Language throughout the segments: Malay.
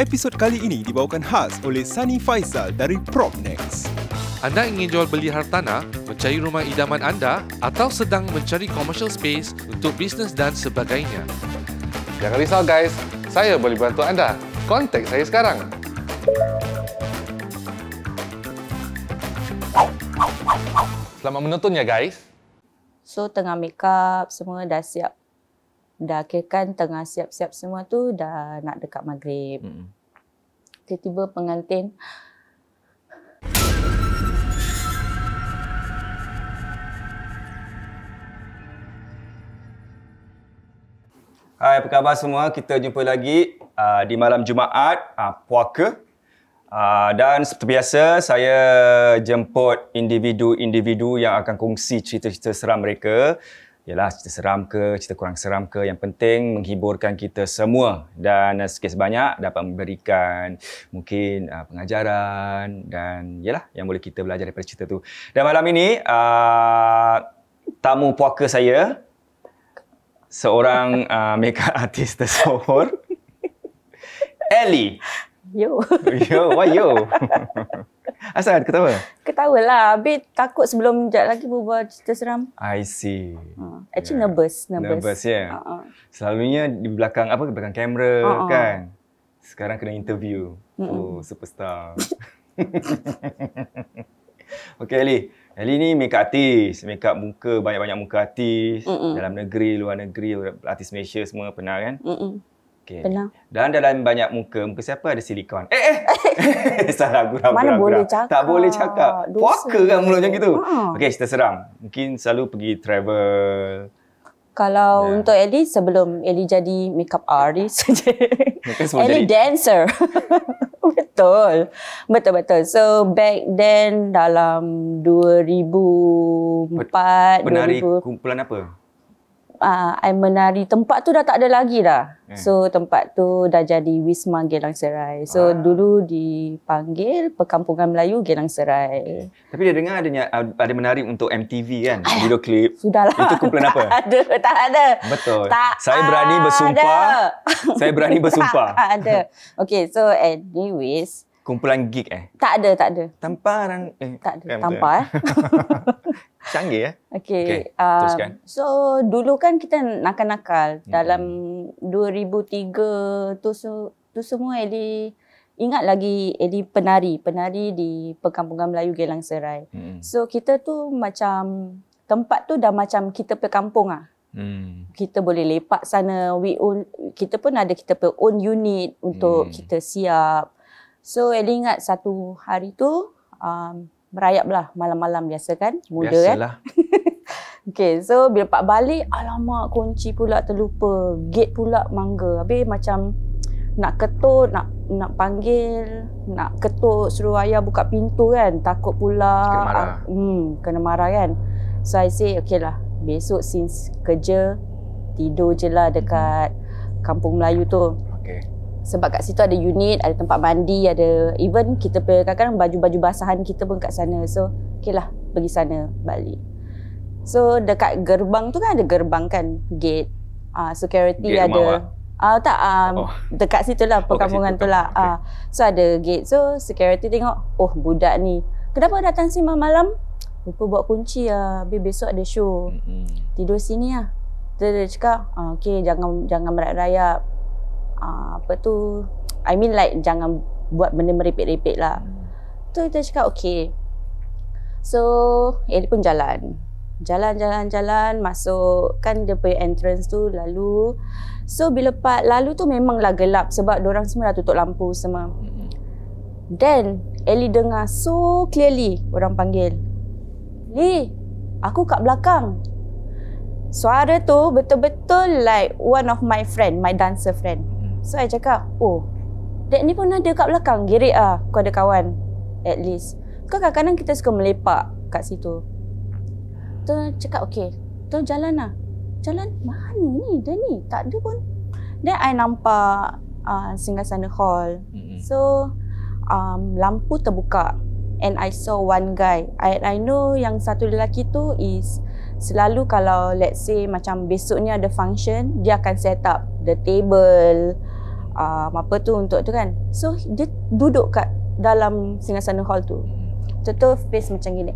Episod kali ini dibawakan khas oleh Sunny Faisal dari Propnex. Anda ingin jual beli hartanah, mencari rumah idaman anda atau sedang mencari commercial space untuk bisnes dan sebagainya? Jangan risau guys, saya boleh bantu anda. Kontak saya sekarang. Selamat menonton ya guys. So tengah makeup, semua dah siap dah kirakan tengah siap-siap semua tu dah nak dekat maghrib. Hmm. Tiba-tiba pengantin Hai, apa khabar semua? Kita jumpa lagi uh, di malam Jumaat, uh, puaka. Uh, dan seperti biasa, saya jemput individu-individu yang akan kongsi cerita-cerita seram mereka ialah cerita seram ke, cerita kurang seram ke. Yang penting menghiburkan kita semua dan eh, sikit sebanyak dapat memberikan mungkin uh, pengajaran dan ialah yang boleh kita belajar daripada cerita tu. Dan malam ini uh, tamu puaka saya seorang uh, mereka artis tersohor Ellie. Yo. Yo, why yo? Asal ada ketawa? Ketawa lah. Habis takut sebelum jat lagi berbual cerita seram. I see. Uh, actually yeah. nervous. Nervous, nervous ya. Yeah. Ha, ha. Uh-uh. Selalunya di belakang apa? Di belakang kamera uh-uh. kan? Sekarang kena interview. Mm-mm. Oh, superstar. okay, Ali. Ali ni makeup artist, makeup muka, banyak-banyak muka artist. Mm-mm. Dalam negeri, luar negeri, artis Malaysia semua pernah kan? Mm-mm. Okay. Dan dalam banyak muka, muka siapa ada silikon? Eh, eh! Salah gurau Mana gurau, boleh gurau. cakap Tak boleh cakap Poker kan mulut macam gitu ha. Okay kita serang Mungkin selalu pergi travel Kalau yeah. untuk Ellie Sebelum Ellie jadi Makeup artist Ellie jadi. dancer Betul Betul-betul So back then Dalam 2004 Penari 2000, kumpulan apa? uh, I menari tempat tu dah tak ada lagi dah. Eh. So tempat tu dah jadi Wisma Gelang Serai. So ah. dulu dipanggil Perkampungan Melayu Gelang Serai. Okay. Tapi dia dengar adanya ah, ada menari untuk MTV kan, Ayah. video klip. Sudahlah. Itu kumpulan apa? ada, tak ada. Betul. Tak saya berani bersumpah. Ada. saya berani bersumpah. tak ada. Okay, so anyways Kumpulan gig eh? Tak ada, tak ada. Tamparan eh? Tak ada, eh, tampar eh. Canggih ya. Okey. Okay. Uh, um, so dulu kan kita nakal-nakal hmm dalam 2003 tu tu semua Eli ingat lagi Eli penari, penari di perkampungan Melayu Gelang Serai. Mm. So kita tu macam tempat tu dah macam kita perkampung ah. Mm. Kita boleh lepak sana, we own, kita pun ada kita per own unit untuk mm. kita siap. So Eli ingat satu hari tu um, lah malam-malam biasa kan? Muda kan. Biasalah. kan? okay, so bila Pak balik, alamak kunci pula terlupa. Gate pula mangga. Habis macam nak ketuk, nak nak panggil, nak ketuk suruh ayah buka pintu kan? Takut pula. Kena marah. Ah, hmm, kena marah kan? So I say, okay lah. Besok since kerja, tidur je lah dekat kampung Melayu tu. Okay sebab kat situ ada unit, ada tempat mandi, ada even kita kadang-kadang baju-baju basahan kita pun kat sana. So, okeylah pergi sana balik. So, dekat gerbang tu kan ada gerbang kan, gate. Ah, uh, security gate ada. Ah, uh, tak um, oh. dekat situ lah oh, perkampungan oh, tu lah. Ah, uh, so ada gate. So, security tengok, oh budak ni. Kenapa datang sini malam-malam? Lupa buat kunci lah. Habis besok ada show. Mm-hmm. Tidur sini ya. Dia, dia cakap, ah, okay, jangan jangan merayap Ah, apa tu I mean like jangan buat benda merepek-repek lah hmm. tu dia cakap okay so Ellie eh, pun jalan jalan jalan jalan masuk kan dia punya entrance tu lalu so bila part lalu tu memang lah gelap sebab orang semua dah tutup lampu semua then Ellie dengar so clearly orang panggil li aku kat belakang Suara tu betul-betul like one of my friend, my dancer friend. So, I cakap, oh, dek ni pun ada kat belakang. Gerik ah, kau ada kawan. At least. Kau kadang-kadang kita suka melepak kat situ. Tu cakap, okay. Tu jalan lah. Jalan mana ni dia ni? Tak ada pun. Then I nampak uh, ah, singgah sana hall. So, um, lampu terbuka. And I saw one guy. I, I know yang satu lelaki tu is selalu kalau let's say macam besok ni ada function, dia akan set up the table, uh, apa tu untuk tu kan. So dia duduk kat dalam singgasana hall tu. tu tu face macam gini.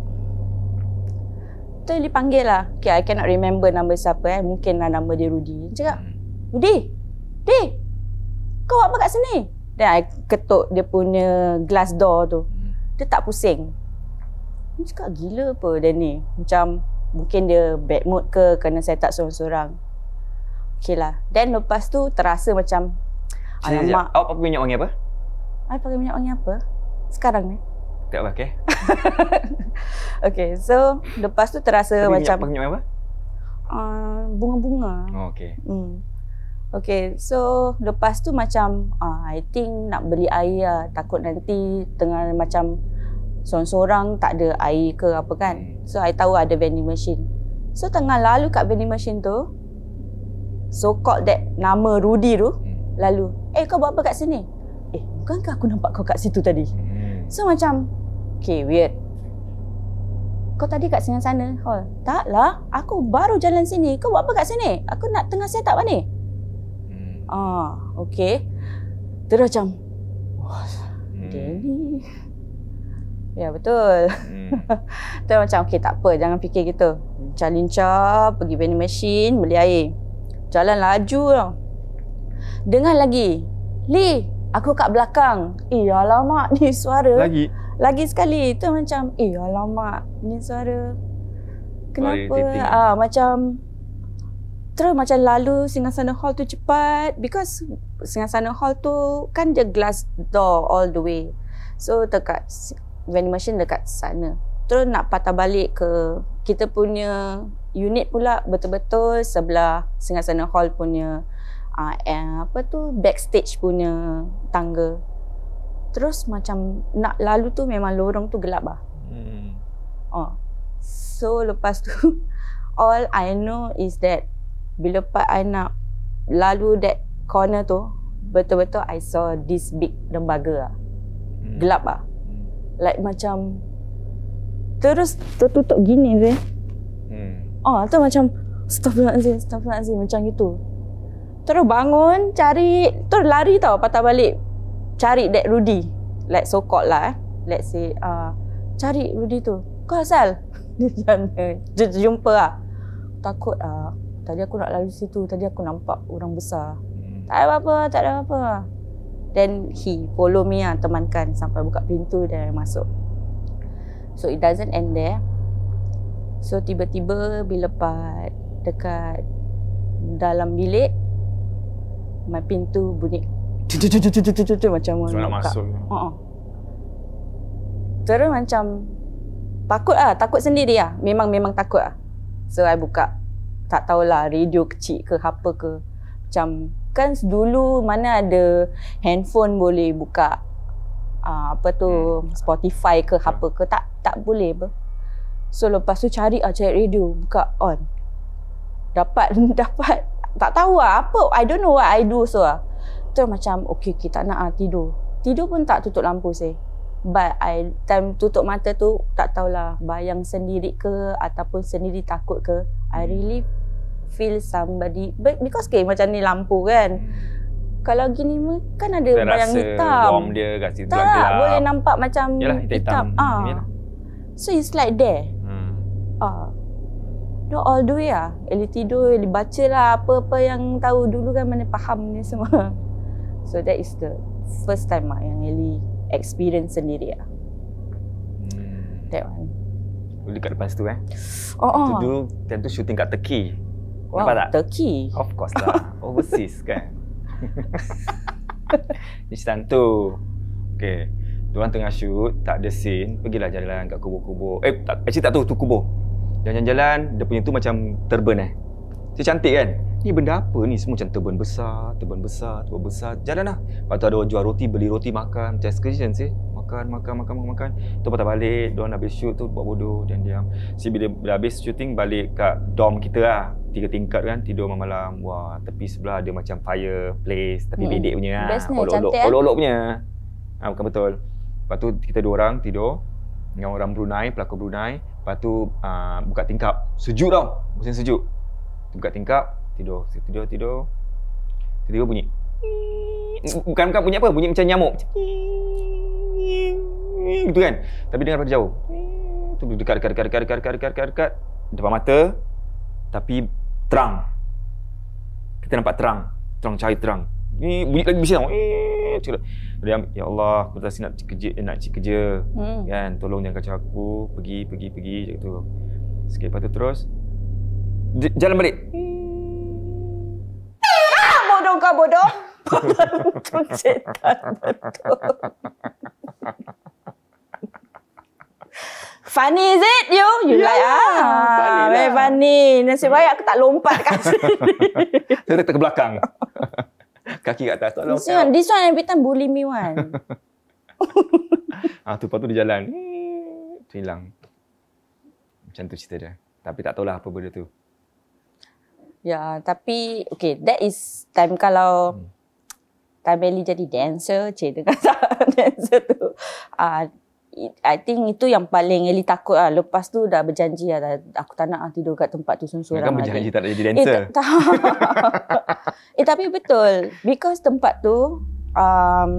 Tu dia panggil lah. Okay, I cannot remember nama siapa eh. Mungkin lah nama dia Rudy. Dia cakap, Rudy, hmm. Rudy, kau apa kat sini? Dan I ketuk dia punya glass door tu. Hmm. Dia tak pusing. Dia cakap, gila apa dia ni? Macam mungkin dia bad mood ke kerana saya tak seorang-seorang. Okay lah. Then lepas tu terasa macam Sekejap, Alamak. Sekejap. Awak pakai minyak wangi apa? Saya pakai minyak wangi apa? Sekarang ni. Tak pakai. okay, so lepas tu terasa Tapi macam... Minyak, minyak apa? Uh, bunga-bunga. Oh, okay. Hmm. Okay, so lepas tu macam uh, I think nak beli air lah. Takut nanti tengah macam seorang-seorang tak ada air ke apa kan. Hmm. So, I tahu ada vending machine. So, tengah lalu kat vending machine tu, so-called that nama Rudy tu, hmm lalu. Eh kau buat apa kat sini? Eh bukankah aku nampak kau kat situ tadi? Hmm. So macam, okay weird. Kau tadi kat sini sana Oh Taklah, aku baru jalan sini. Kau buat apa kat sini? Aku nak tengah set up lah ni. Hmm. Ah, okay. Terus macam, wah, hmm. dia ni. Ya betul. Hmm. Terus macam, okay tak apa, jangan fikir gitu. Macam lincah, pergi vending machine, beli air. Jalan laju tau. Dengar lagi. Li, aku kat belakang. Eh, alamak ni suara. Lagi? Lagi sekali. Itu macam, eh, alamak ni suara. Kenapa? Oh, ah, macam... Terus macam lalu sana Hall tu cepat because sana Hall tu kan dia glass door all the way. So dekat vending machine dekat sana. Terus nak patah balik ke kita punya unit pula betul-betul sebelah sana Hall punya uh, apa tu backstage punya tangga. Terus macam nak lalu tu memang lorong tu gelap lah. Hmm. Oh. So lepas tu all I know is that bila part I nak lalu that corner tu betul-betul I saw this big lembaga lah. Hmm. Gelap lah. Like macam terus tertutup gini je. Hmm. Oh, tu macam stop lah sih, stop lah sih macam itu. Terus bangun, cari, terus lari tau patah balik. Cari that Rudy. Like so called lah eh. Let's say, uh, cari Rudy tu. Kau asal? Dia jumpa, eh, jumpa lah. Takut lah. Uh, tadi aku nak lari situ, tadi aku nampak orang besar. Hmm. Tak ada apa-apa, tak ada apa-apa. Then he follow me lah, temankan sampai buka pintu dan masuk. So it doesn't end there. So tiba-tiba bila part dekat dalam bilik, my pin tu bunyi macam orang nak masuk. Terus macam takut lah, takut sendiri lah. Memang memang takut lah. So I buka. Tak tahulah radio kecil ke apa ke. Macam kan dulu mana ada handphone boleh buka ah, apa tu hmm. Spotify ke hmm. apa ke tak tak boleh apa. So lepas tu cari ah cari radio buka on. Dapat dapat tak tahu lah apa. I don't know what I do so lah. Tu macam okay, okay tak nak lah tidur. Tidur pun tak tutup lampu sih. But I time tutup mata tu tak tahulah bayang sendiri ke ataupun sendiri takut ke. I hmm. really feel somebody but because okay, macam ni lampu kan. Hmm. Kalau gini kan ada Saya bayang hitam. Warm dia kat situ tak lah, boleh nampak macam Yalah, hitam. hitam. Ah. So it's like there. Hmm. Ah. Do all the way lah. Eli tidur, Eli baca lah apa-apa yang tahu dulu kan mana faham ni semua. So that is the first time lah yang Eli experience sendiri lah. That one. kat lepas tu eh. Oh, oh. Dulu, time tu shooting kat Turkey. Wow, Nampak tak? Turkey? Of course lah. Overseas kan. Di tu. Okay. Diorang tengah shoot, tak ada scene. Pergilah jalan kat kubur-kubur. Eh, tak, actually tak tahu tu kubur. Jalan-jalan, dia punya tu macam terbun eh. Dia cantik kan? Ni benda apa ni? Semua macam terbun besar, terbun besar, terbun besar. Jalan lah. Lepas tu ada orang jual roti, beli roti makan. Macam excursion sih. Makan, makan, makan, makan, makan. Tu patah balik, dia habis shoot tu buat bodoh, diam-diam. Si bila, bila habis shooting, balik kat dorm kita lah. Tiga tingkat kan, tidur malam-malam. Wah, tepi sebelah ada macam fireplace. tapi hmm. bedek punya lah. Best ni, olok, cantik olok, eh? Olok-olok punya. Ha, bukan betul. Lepas tu kita dua orang tidur dengan orang Brunei, pelakon Brunei. Lepas tu uh, buka tingkap. Sejuk tau. Musim sejuk. Buka tingkap, tidur. Tidur, tidur. Tiba-tiba bunyi. Bukan, bukan bunyi apa? Bunyi macam nyamuk. Gitu kan? Tapi dengar daripada jauh. Tu dekat, dekat, dekat, dekat, dekat, dekat, dekat, dekat, dekat. Depan mata. Tapi terang. Kita nampak terang. Terang, cahaya terang. Ni bunyi lagi bising. Eh, cerita. Dia ya Allah, aku tak nak kerja, nak cik kerja. Hmm. Kan, tolong jangan kacau aku. Pergi, pergi, pergi macam tu. Sekali patut terus. J- jalan balik. Ah, bodoh kau bodoh. tu cerita betul. Funny is it you? You yeah, like ah? Funny lah. Very funny. Nasib baik aku tak lompat kat sini. Saya tak ke belakang kaki kat atas. Tolong. Lah, this one, this one every bully me one. ah tu patut dia jalan. Tu hilang. Macam tu cerita dia. Tapi tak tahulah apa benda tu. Ya, tapi okay, that is time kalau hmm. time Ellie jadi dancer, cik dengar dancer tu. Uh, I think itu yang paling Eli takut lah. Lepas tu dah berjanji lah. Dah, aku tak nak lah tidur kat tempat tu sorang-sorang. Kan berjanji tak nak jadi eh, dancer. Eh, ta- eh, tapi betul. Because tempat tu, um,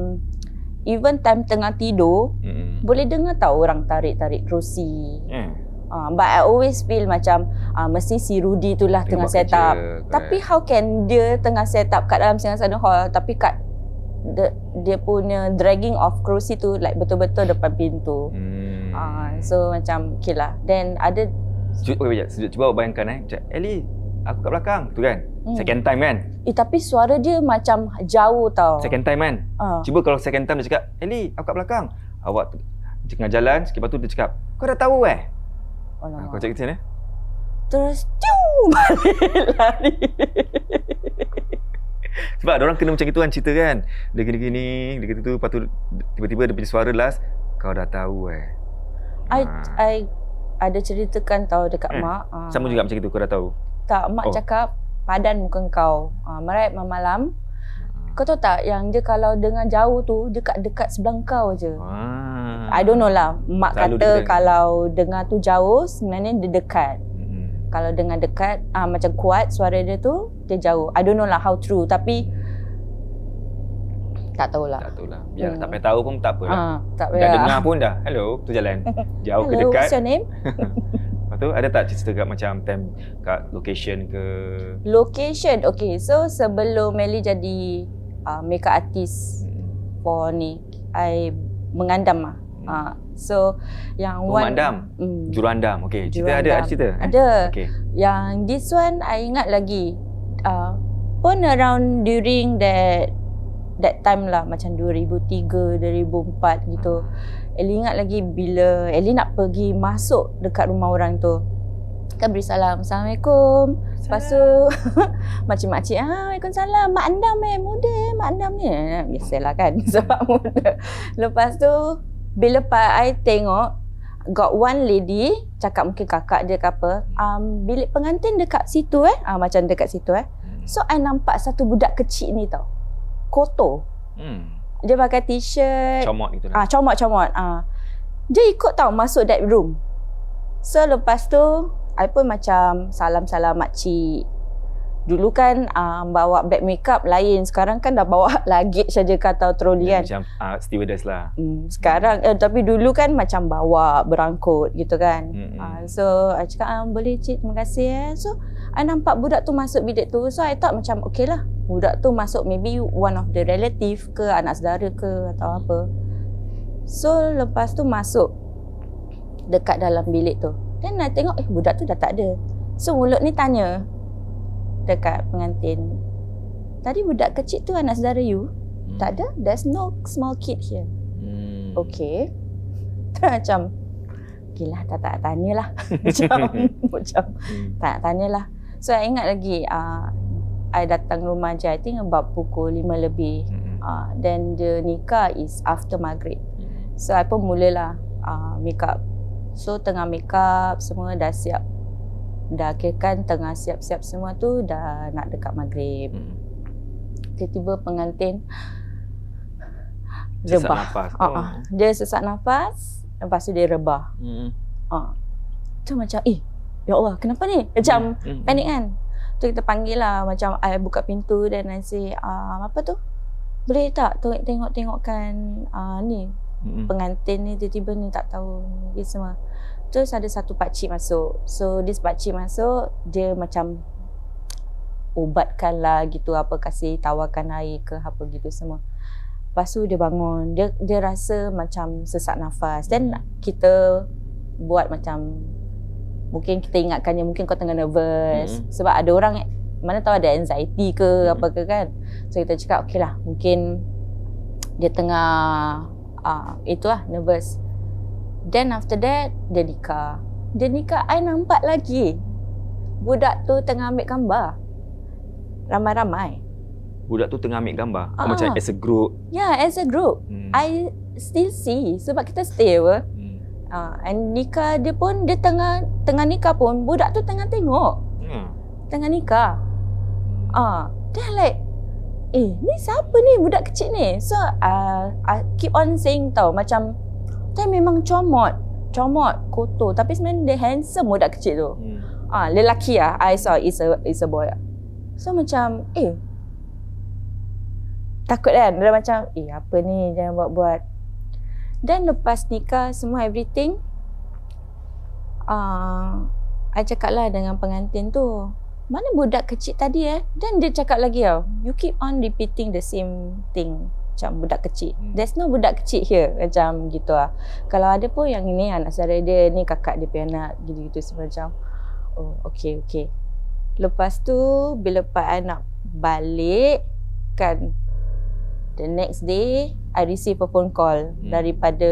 even time tengah tidur, hmm. boleh dengar tau orang tarik-tarik kerusi. Hmm. Uh, but I always feel macam, uh, mesti si Rudy tu lah tengah, set up. Tapi how can dia tengah set up kat dalam sana-sana hall, tapi kat the, dia punya dragging of kerusi tu like betul-betul depan pintu. Hmm. Uh, so macam okay lah. Then ada... Okay, sekejap. Cuba bayangkan eh. Macam, Ellie, aku kat belakang. tu kan? Hmm. Second time kan? Eh tapi suara dia macam jauh tau. Second time kan? Uh. Cuba kalau second time dia cakap, Ellie, aku kat belakang. Awak tengah jalan, sekejap tu dia cakap, kau dah tahu eh? Oh, ah, aku cakap macam mana? Terus, tiu! Balik lari. Sebab dia orang kena macam itu kan cerita kan. Dia gini gini, dia kata tu, lepas tu tiba-tiba dia punya suara last, kau dah tahu eh. I ha. I ada ceritakan tahu dekat hmm. mak. Ah. Sama uh, juga macam itu kau dah tahu. Tak, mak oh. cakap padan muka kau. Ha, uh, merayap malam. Hmm. Kau tahu tak yang dia kalau dengan jauh tu dekat-dekat sebelah kau aje. Ha. I don't know lah. Mak Selalu kata kalau dengar tu jauh sebenarnya dia dekat kalau dengan dekat uh, macam kuat suara dia tu dia jauh i don't know lah how true tapi tak tahulah tak tahulah biar hmm. tak payah tahu pun tak apalah uh, tak payah dah dengar pun dah hello tu jalan jauh hello, ke dekat what's your name Lepas tu ada tak cerita kat macam time kat location ke location okay so sebelum Melly jadi uh, makeup artist hmm. for ni i mengandam lah. hmm. ah hmm. uh, So yang Tuan one Mandam, mm, okay. Okey, cerita ada ada cerita. Eh? Ada. Okay. Yang this one I ingat lagi. Uh, pun around during that that time lah macam 2003 2004 gitu. Hmm. Eli ingat lagi bila Eli nak pergi masuk dekat rumah orang tu. Kan beri salam. Assalamualaikum. Salam. Lepas tu makcik-makcik, ah, Waalaikumsalam. Mak Andam eh, muda eh. Mak Andam ni. Eh. Biasalah kan sebab muda. Lepas tu bila I tengok got one lady cakap mungkin kakak dia ke apa hmm. um, bilik pengantin dekat situ eh uh, macam dekat situ eh hmm. so I nampak satu budak kecil ni tau kotor hmm. dia pakai t-shirt comot gitu lah. ah uh, comot comot ah uh. dia ikut tau masuk that room so lepas tu I pun macam salam-salam makcik Dulu kan um, bawa bag makeup lain, sekarang kan dah bawa lagi saja kata troli kan. Macam uh, stewardess lah. Mm, sekarang, mm. Eh, tapi dulu kan macam bawa berangkut gitu kan. hmm Uh, so, I cakap, ah, boleh cik, terima kasih eh. So, I nampak budak tu masuk bilik tu. So, I thought macam okey lah. Budak tu masuk maybe one of the relative ke anak saudara ke atau apa. So, lepas tu masuk dekat dalam bilik tu. Then I tengok, eh budak tu dah tak ada. So, mulut ni tanya, dekat pengantin. Tadi budak kecil tu anak saudara you? Hmm. Tak ada. There's no small kid here. Hmm. Okay. macam, gila. tak, tak tanya lah. macam, macam, hmm. tak nak tanya lah. So, I ingat lagi, uh, datang rumah je, I think about pukul lima lebih. Hmm. Uh, then, the nikah is after maghrib. Hmm. So, I pun mulalah uh, make up. So, tengah make up, semua dah siap dah kira kan tengah siap-siap semua tu dah nak dekat maghrib hmm. tiba-tiba pengantin rebah sesak nafas uh-uh. dia sesak nafas lepas tu dia rebah hmm. uh. tu macam eh ya Allah kenapa ni macam hmm. Hmm. panik kan tu kita panggil lah macam I buka pintu dan I say uh, apa tu boleh tak tengok-tengokkan uh, ni hmm. pengantin ni tiba-tiba ni tak tahu ni semua Terus ada satu pakcik masuk. So this pakcik masuk, dia macam ubatkan lah gitu apa kasih tawarkan air ke apa gitu semua. Lepas tu dia bangun, dia dia rasa macam sesak nafas. Then kita buat macam mungkin kita ingatkan dia mungkin kau tengah nervous mm-hmm. sebab ada orang mana tahu ada anxiety ke mm-hmm. apa ke kan. So kita cakap okay lah mungkin dia tengah uh, itulah nervous. Then after that, dia nikah. Dia nikah, saya nampak lagi. Budak tu tengah ambil gambar. Ramai-ramai. Budak tu tengah ambil gambar? Uh-huh. Oh, macam as a group? Ya, yeah, as a group. Hmm. I still see. Sebab kita stay apa. Hmm. Uh, and nikah dia pun, dia tengah tengah nikah pun, budak tu tengah tengok. Hmm. Tengah nikah. Hmm. Ah, uh, Then like, Eh, ni siapa ni budak kecil ni? So, uh, I keep on saying tau macam tapi memang comot. Comot, kotor. Tapi sebenarnya dia handsome budak kecil tu. Yeah. Hmm. Ha, lelaki lah. I saw it's a, it's a boy. So macam, eh. Takut kan? Dia macam, eh apa ni jangan buat-buat. Dan lepas nikah semua everything. Uh, I cakap lah dengan pengantin tu. Mana budak kecil tadi eh? Dan dia cakap lagi tau. You keep on repeating the same thing macam budak kecil. Hmm. There's no budak kecil here macam gitu lah. Kalau ada pun yang ini anak saudara dia, ni kakak dia punya anak gitu-gitu semacam. Oh, okay, okay. Lepas tu bila Pak anak balik kan the next day I receive a phone call hmm. daripada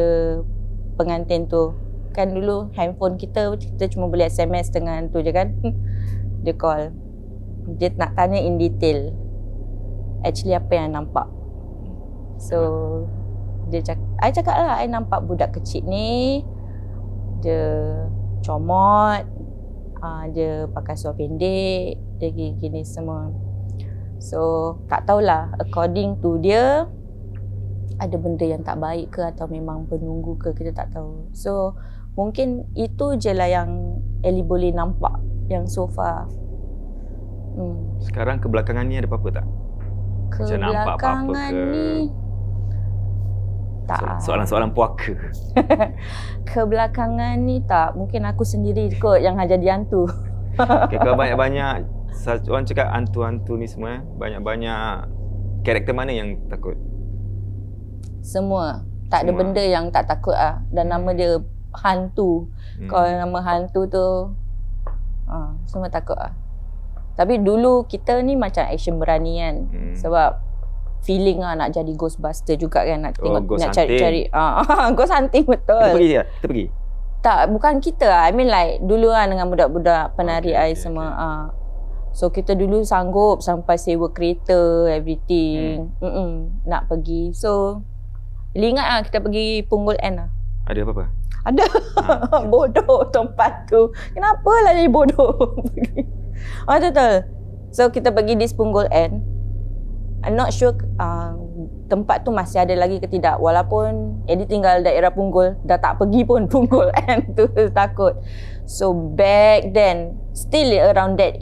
pengantin tu. Kan dulu handphone kita kita cuma boleh SMS dengan tu je kan. dia call. Dia nak tanya in detail actually apa yang nampak So dia cakap, I cakap lah, I nampak budak kecil ni Dia comot uh, Dia pakai suar pendek Dia gini-gini semua So tak tahulah according to dia Ada benda yang tak baik ke atau memang penunggu ke kita tak tahu So mungkin itu je lah yang Ellie boleh nampak yang so far hmm. Sekarang kebelakangan ni ada apa-apa tak? Kebelakangan Macam ni tak. Soalan-soalan puaka. Kebelakangan ni tak. Mungkin aku sendiri kot yang jadi hantu. okay, kalau banyak-banyak, orang cakap hantu-hantu ni semua, eh. banyak-banyak karakter mana yang takut? Semua. Tak semua. ada benda yang tak takut ah. Dan nama dia hantu. Hmm. Kalau nama hantu tu, ah, semua takut ah. Tapi dulu kita ni macam action berani kan. Hmm. Sebab feeling ah nak jadi ghostbuster juga kan nak tengok oh, nak cari cari ah ghost hunting betul. Kita pergi dia. Kita pergi. Tak bukan kita lah. I mean like dulu kan dengan budak-budak penari okay, ai okay, semua okay. ah. So kita dulu sanggup sampai sewa kereta everything. Hmm. Mm-mm, nak pergi. So ingat ah kita pergi Punggul N lah. Ada apa-apa? Ada. Ha. bodoh tempat tu. Kenapa lah jadi bodoh? oh, betul. So kita pergi di Punggul N. I'm not sure uh, tempat tu masih ada lagi ke tidak walaupun Eddie tinggal daerah Punggol dah tak pergi pun Punggol and tu takut so back then still around that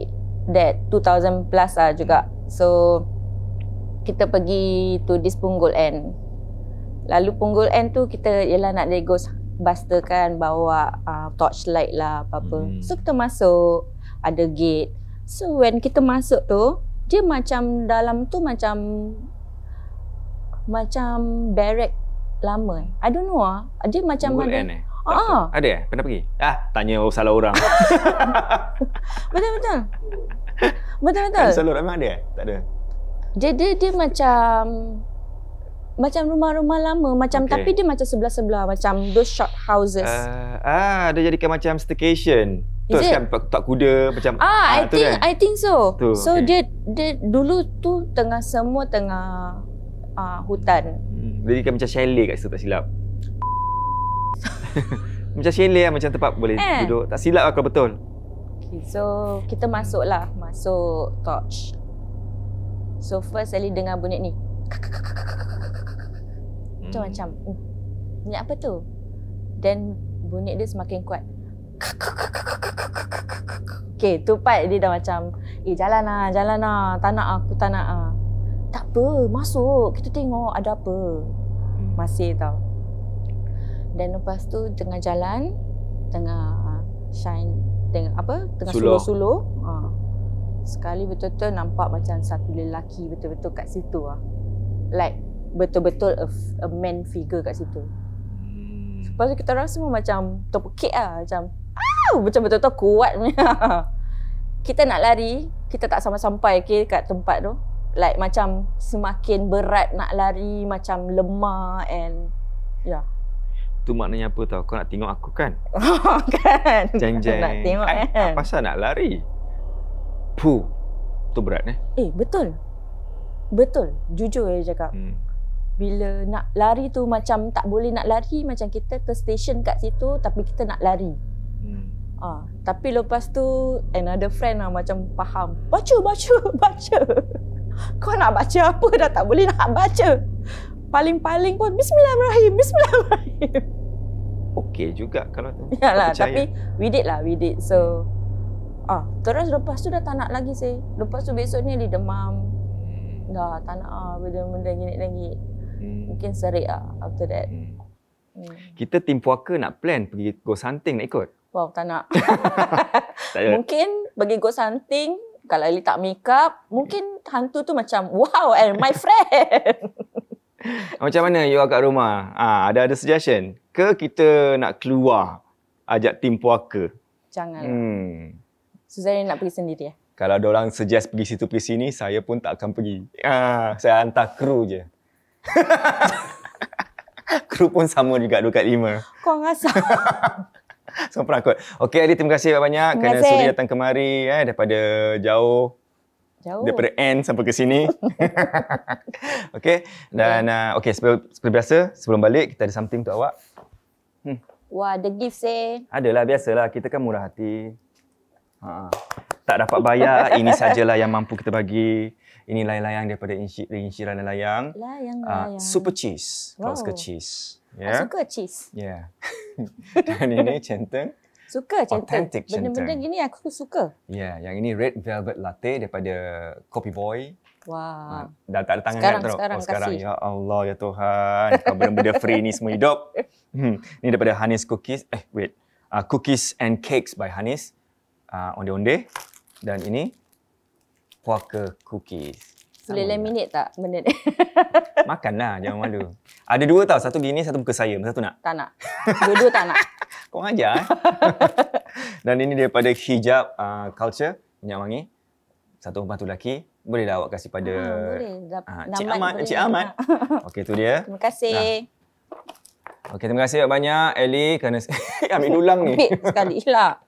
that 2000 plus lah juga so kita pergi to this Punggol end lalu Punggol end tu kita ialah nak dari ghost buster kan bawa uh, torchlight lah apa-apa hmm. so kita masuk ada gate so when kita masuk tu dia macam dalam tu macam macam barrack lama eh. I don't know ah. Dia macam Google mana? Eh? Ah, ah. Ada eh? Pernah pergi? Ah, tanya salah orang. betul betul. Betul betul. Kan selalu memang ada eh? Tak ada. Dia, dia dia macam macam rumah-rumah lama macam okay. tapi dia macam sebelah-sebelah macam those short houses. Uh, ah, ada ah, jadikan macam staycation. Betul kan tak kuda macam ah, ah I tu think kan? I think so. Tu, so okay. dia dia dulu tu tengah semua tengah ah, hutan. Hmm. Jadi kan macam chalet kat situ tak silap. macam chalet lah, macam tempat boleh eh. duduk. Tak silap lah betul. Okay, so kita masuklah masuk torch. So first Ali dengar bunyi ni. Hmm. Macam macam. Bunyi apa tu? Then bunyi dia semakin kuat. Okay, tu part dia dah macam, eh jalan lah, jalan lah, tak nak aku tak nak lah. Tak apa, masuk, kita tengok ada apa. Hmm. Masih tau. Dan lepas tu tengah jalan, tengah ah, shine, tengah apa, tengah suluh-suluh. Ha. Sekali betul-betul nampak macam satu lelaki betul-betul kat situ lah. Like, betul-betul a, a man figure kat situ. Hmm. Lepas tu kita rasa macam terpekik lah, macam macam betul-betul kuatnya. kita nak lari, kita tak sama sampai okay, kat tempat tu. Like macam semakin berat nak lari, macam lemah and ya. Yeah. Tu maknanya apa tau? Kau nak tengok aku kan? Oh, kan. Jeng jeng. Nak tengok kan. Eh, apa kan? pasal nak lari? Puh. Tu berat eh. Eh, betul. Betul. Jujur je cakap. Hmm. Bila nak lari tu macam tak boleh nak lari macam kita ke station kat situ tapi kita nak lari. Hmm. Ah, tapi lepas tu another friend lah macam faham. Baca, baca, baca. Kau nak baca apa dah tak boleh nak baca. Paling-paling pun bismillahirrahmanirrahim, bismillahirrahmanirrahim. Okey juga kalau tu. Yalah, tapi we did lah, we did. So ah, terus lepas tu dah tak nak lagi sih. Lepas tu besoknya dia demam. Hmm. Dah tak nak ah, benda-benda lagi. Hmm. Mungkin serik lah after that. Hmm. hmm. Kita tim puaka nak plan pergi go hunting nak ikut. Wow, tak nak. mungkin bagi go something, kalau Ellie tak make up, mungkin hantu tu macam, wow, and eh, my friend. macam mana you kat rumah? Ha, ada ada suggestion? Ke kita nak keluar ajak tim puaka? Jangan. Hmm. Suzanne nak pergi sendiri ya? Kalau ada orang suggest pergi situ pergi sini, saya pun tak akan pergi. Ha, saya hantar kru je. kru pun sama juga dekat lima. Kau ngasak. Sama perangkut. Okey Ali, terima kasih banyak-banyak kerana sudah datang kemari eh, daripada jauh. Jauh. Daripada end sampai ke sini. okey. Dan okay uh, okey seperti, seperti biasa, sebelum balik kita ada something untuk awak. Hmm. Wah, the gift eh. Adalah biasalah, kita kan murah hati. Ha. Tak dapat bayar, ini sajalah yang mampu kita bagi ini layang-layang daripada insiran insi dan layang. Layang, uh, Super cheese. Wow. Kalau ah, ya? suka cheese. Yeah. suka cheese. Yeah. dan ini centeng. Suka centeng. Authentic centeng. Benda-benda gini aku suka. Yeah. Yang ini red velvet latte daripada Kopi Boy. Wah. Ah, dah tak ada tangan sekarang, Sekarang, oh, sekarang. Ya Allah, ya Tuhan. Kau benda-benda free ni semua hidup. Hmm. Ini daripada Hanis Cookies. Eh, wait. Uh, cookies and Cakes by Hanis. Uh, onde-onde. Dan ini puaka cookies. Boleh laminate tak benda ni? Makanlah, jangan malu. Ada dua tau, satu gini, satu muka saya. Satu nak? Tak nak. Dua-dua tak nak. Kau ajar. Eh? Dan ini daripada hijab uh, culture, minyak wangi. Satu rumah tu lelaki. bolehlah. lah awak kasih pada ha, Cik Ahmad. Cik Ahmad. Okey, tu dia. Terima kasih. Nah. Okey, terima kasih banyak-banyak, Ellie. Kerana ambil ulang ni. Ambil sekali lah.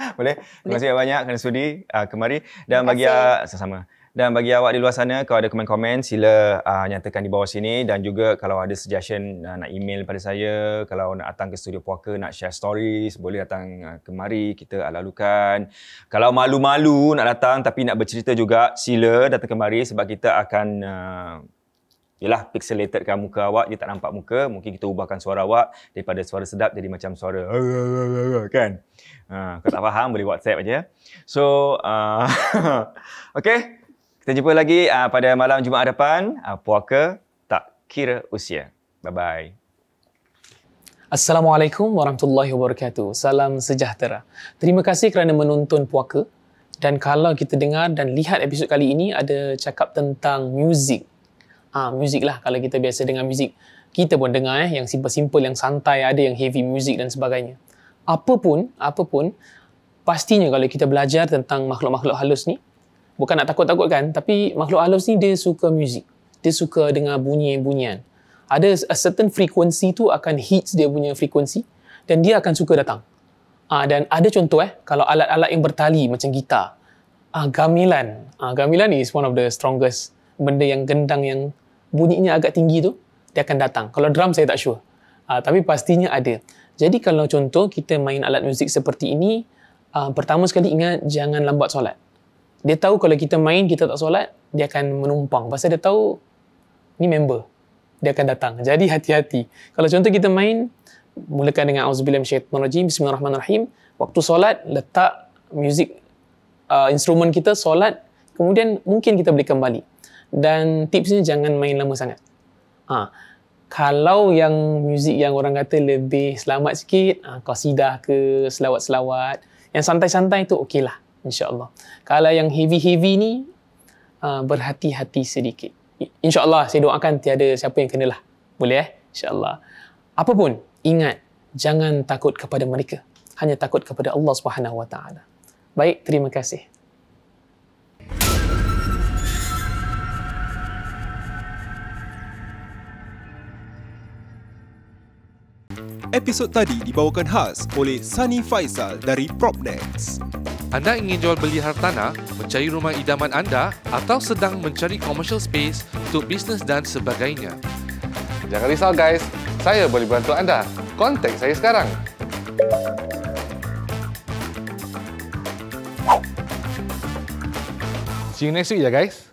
Boleh? Terima kasih banyak kerana sudi uh, kemari dan bagi uh, sesama. Dan bagi awak di luar sana, kalau ada komen-komen, sila uh, nyatakan di bawah sini. Dan juga kalau ada suggestion uh, nak email pada saya, kalau nak datang ke studio puaka, nak share stories, boleh datang uh, kemari, kita alalukan. Kalau malu-malu nak datang tapi nak bercerita juga, sila datang kemari sebab kita akan uh, yalah pixelated kan muka awak dia tak nampak muka mungkin kita ubahkan suara awak daripada suara sedap jadi macam suara kan ha kau tak faham boleh WhatsApp aja so ah, uh, okey kita jumpa lagi uh, pada malam Jumaat depan uh, puaka tak kira usia bye bye Assalamualaikum warahmatullahi wabarakatuh. Salam sejahtera. Terima kasih kerana menonton puaka. Dan kalau kita dengar dan lihat episod kali ini ada cakap tentang muzik uh, music lah kalau kita biasa dengar music kita pun dengar eh, yang simple-simple, yang santai, ada yang heavy music dan sebagainya. Apapun, apapun, pastinya kalau kita belajar tentang makhluk-makhluk halus ni, bukan nak takut-takut kan, tapi makhluk halus ni dia suka music. Dia suka dengar bunyi-bunyian. Ada a certain frequency tu akan hits dia punya frequency dan dia akan suka datang. Uh, dan ada contoh eh, kalau alat-alat yang bertali macam gitar, uh, gamelan. Uh, gamelan ni is one of the strongest benda yang gendang yang bunyinya agak tinggi tu, dia akan datang. Kalau drum saya tak sure. Uh, tapi pastinya ada. Jadi kalau contoh kita main alat muzik seperti ini, uh, pertama sekali ingat jangan lambat solat. Dia tahu kalau kita main kita tak solat, dia akan menumpang. Pasal dia tahu ni member. Dia akan datang. Jadi hati-hati. Kalau contoh kita main mulakan dengan auzubillahi minasyaitonirrajim, bismillahirrahmanirrahim. Waktu solat letak muzik uh, instrumen kita solat, kemudian mungkin kita boleh kembali dan tipsnya jangan main lama sangat. Ha. Kalau yang muzik yang orang kata lebih selamat sikit, ha, qasidah ke, selawat-selawat, yang santai-santai tu okeylah insyaAllah. Kalau yang heavy-heavy ni, ha, berhati-hati sedikit. InsyaAllah saya doakan tiada siapa yang kenalah. Boleh eh? InsyaAllah. Apapun, ingat jangan takut kepada mereka. Hanya takut kepada Allah Subhanahu Wa Baik, terima kasih. Episod tadi dibawakan khas oleh Sunny Faisal dari Propnex. Anda ingin jual beli hartanah, mencari rumah idaman anda atau sedang mencari commercial space untuk bisnes dan sebagainya? Jangan risau guys, saya boleh bantu anda. Kontak saya sekarang. See you next week ya guys.